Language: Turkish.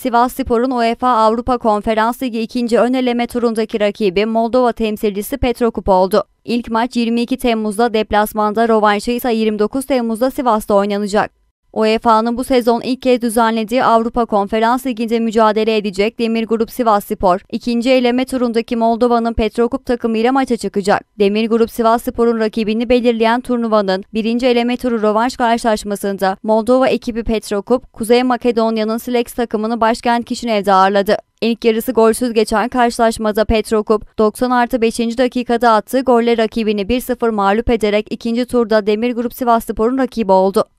Sivas Spor'un UEFA Avrupa Konferans Ligi ikinci ön eleme turundaki rakibi Moldova temsilcisi Petrokup oldu. İlk maç 22 Temmuz'da deplasmanda, rovanşı ise 29 Temmuz'da Sivas'ta oynanacak. UEFA'nın bu sezon ilk kez düzenlediği Avrupa Konferans Ligi'nde mücadele edecek Demir Grup Sivas Spor, ikinci eleme turundaki Moldova'nın Petrokup takımıyla maça çıkacak. Demir Grup Sivas Spor'un rakibini belirleyen turnuvanın birinci eleme turu rövanş karşılaşmasında Moldova ekibi Petrokup, Kuzey Makedonya'nın Silex takımını başkent Kişinev'de ağırladı. İlk yarısı golsüz geçen karşılaşmada Petrokup 90 artı 5. dakikada attığı golle rakibini 1-0 mağlup ederek ikinci turda Demir Grup Sivas Spor'un rakibi oldu.